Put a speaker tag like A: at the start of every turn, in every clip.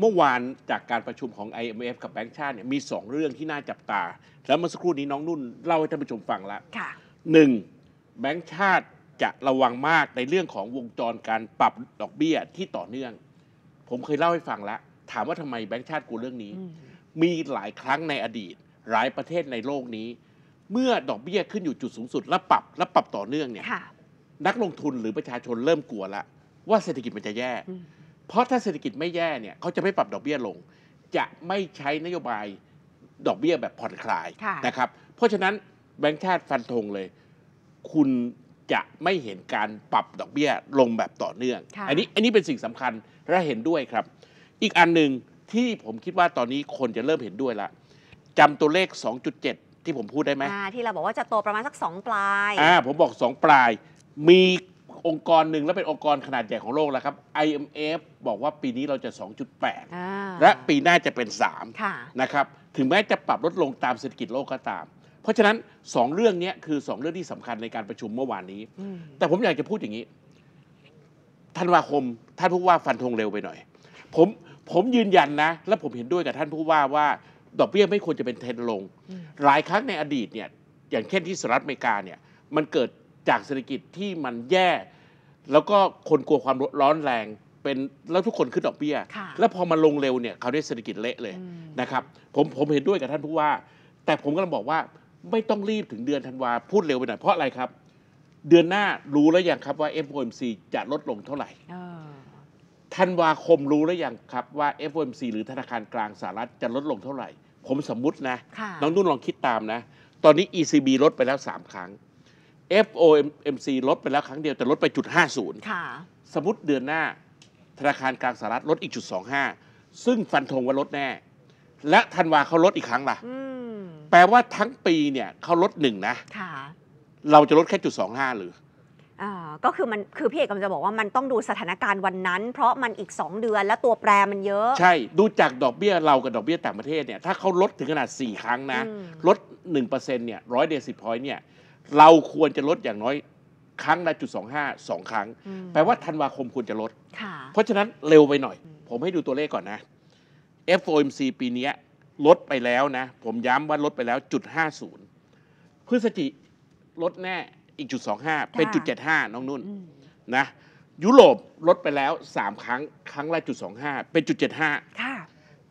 A: เมื่อวานจากการประชุมของ IMF กับแบงก์ชาติเนี่ยมี2เรื่องที่น่าจับตาแล้วเมื่อสักครู่นี้น้องนุ่นเล่าให้ท่านผู้ชมฟังแล้วหนึ่งแบงก์ชาติจะระวังมากในเรื่องของวงจรการปรับดอกเบี้ยที่ต่อเนื่อง ผมเคยเล่าให้ฟังแล้ว ถามว่าทำไมแบงก์ชาติกลัวเรื่องนี้ มีหลายครั้งในอดีต หลายประเทศในโลกนี้ เมื่อดอกเบี้ยขึ้นอยู่จุดสูงสุด และปรับและปรับต่อเนื่องเนี่ยนักลงทุนหรือประชาชนเริ่มกลัวละว่าเศรษฐกิจมันจะแย่เพราะถ้าเศรษฐกิจไม่แย่เนี่ยเขาจะไม่ปรับดอกเบี้ยลง จะไม่ใช้นโยบายดอกเบี้ยแบบผ่อนคลายนะครับเพราะฉะนั้นแบงค์ชาติฟันธงเลย คุณจะไม่เห็นการปรับดอกเบี้ยลงแบบต่อเนื่องอันนี้อันนี้เป็นสิ่งสำคัญและเห็นด้วยครับ อีกอันหนึ่งที่ผมคิดว่าตอนนี้คนจะเริ่มเห็นด้วยละจำตัวเลข 2.7 ที่ผมพูดได้ไหม
B: ที่เราบอกว่าจะโตประมาณสัก 2 ปลายอ่า
A: ผมบอก2ปลายมีองค์กรหนึ่งและเป็นองค์กรขนาดใหญ่ของโลกแล้วครับ IMF บอกว่าปีนี้เราจะ
B: 2.8 แ
A: ละปีหน้าจะเป็น 3 นะครับ ถึงแม้จะปรับลดลงตามเศรษฐกิจโลกก็ตาม เพราะฉะนั้น 2 เรื่องนี้คือ 2 เรื่องที่สำคัญในการประชุมเมื่อวานนี้ แต่ผมอยากจะพูดอย่างนี้ธันวาคม ท่านผู้ว่าฟันธงเร็วไปหน่อย ผมผมยืนยันนะ และผมเห็นด้วยกับท่านผู้ว่าว่า ดอกเบี้ยไม่ควรจะเป็นเทรนลง หลายครั้งในอดีตเนี่ยอย่างเช่นที่สหรัฐอเมริกาเนี่ยมันเกิดจากเศรษฐกิจที่มันแย่ แล้วก็คนกลัวความร้อนแรงเป็นแล้วทุกคนขึ้นดอกเบี้ย แล้วพอมันลงเร็วเนี่ยเขาได้เศรษฐกิจเละเลย นะครับ ผมผมเห็นด้วยกับท่านผู้ว่า แต่ผมกำลังบอกว่าไม่ต้องรีบถึงเดือนธันวาพูดเร็วไปหน่อย เพราะอะไรครับ เดือนหน้ารู้แล้วอย่างครับว่า FOMC จะลดลงเท่าไหร่ธันวาคมรู้แล้วอย่างครับว่า FOMC หรือธนาคารกลางสหรัฐจะลดลงเท่าไหร่ ผมสมมุตินะน้องนุ่นลองคิดตามนะ ตอนนี้ ECB ลดไปแล้ว3ครั้ง FOMC ลดไปแล้วครั้งเดียวแต่ลดไปจุด50ค่ะ สมมติเดือนหน้าธนาคารกลางสหรัฐลดอีกจุด25ซึ่งฟันธงว่าลดแน่ และธันวาเขาลดอีกครั้งล่ะแปลว่าทั้งปีเนี่ยเขาลดหนึ่งนะะเราจะลดแค่จุดสองห้าหรือ
B: ก็คือมันคือพี่เอกกำลังจะบอกว่ามันต้องดูสถานการณ์วันนั้น เพราะมันอีก 2 เดือนและตัวแปรมันเยอะ ใช
A: ่ดูจากดอกเบี้ยเรากับดอกเบี้ยต่างประเทศเนี่ยถ้าเขาลดถึงขนาด 4 ครั้งนะลด1%เนี่ยร้อยเดซิพอยต์เนี่ยเราควรจะลดอย่างน้อย ครั้งละจุดสองห้าสองครั้งแปลว่าธันวาคมควรจะลดเพราะฉะนั้นเร็วไปหน่อย ผมให้ดูตัวเลขก่อนนะ FOMC ปีนี้ลดไปแล้วนะผมย้ำว่าลดไปแล้วจุดห้าศูนย์พฤศจิลดแน่อีกจุดสองห้าเป็นจุดเจ็ดห้าน้องนุ่นนะ ยุโรปลดไปแล้วสามครั้ง ครั้งละจุดสองห้าเป็นจุดเจ็ดห้า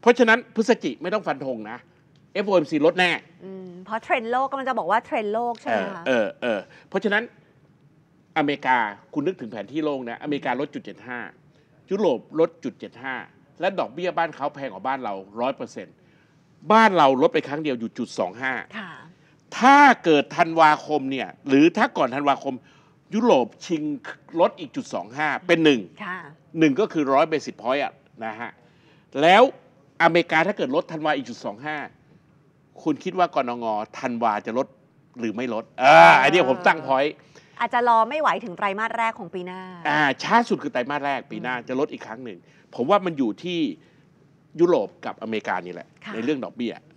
A: เพราะฉะนั้นพฤศจิไม่ต้องฟันธงนะ FOMC ลดแน่
B: เพราะเทรนด์โลกก็มันจะบอกว่าเทรนด์โลกใช่ไหมคะเอ
A: อเออเพราะฉะนั้นอเมริกาคุณนึกถึงแผนที่โลกนะ อเมริกาลดจุดเจ็ดห้ายุโรปลดจุดเจ็ดห้าและดอกเบี้ยบ้านเขาแพงกว่าบ้านเราร้อยเปอร์เซ็นต์บ้านเราลดไปครั้งเดียวอยู่จุดสองห้าถ้าเกิดธันวาคมเนี่ย หรือถ้าก่อนธันวาคม ยุโรปชิงลดอีกจุดสองห้าเป็นหนึ่งหนึ่งก็คือร้อยเบสิสพอยต์นะฮะแล้วอเมริกาถ้าเกิดลดธันวาอีกจุดสองห้าคุณคิดว่ากรงงธันวาจะลดหรือไม่ลดอ่าไอเดียผมตั้งพอย
B: อาจจะรอไม่ไหวถึงไตรมาสแรกของปีหน้า
A: อ่าช้าสุดคือไตรมาสแรกปีหน้าจะลดอีกครั้งหนึ่ง ผมว่ามันอยู่ที่ยุโรปกับอเมริกานี่แหละ ในเรื่องดอกเบี้ย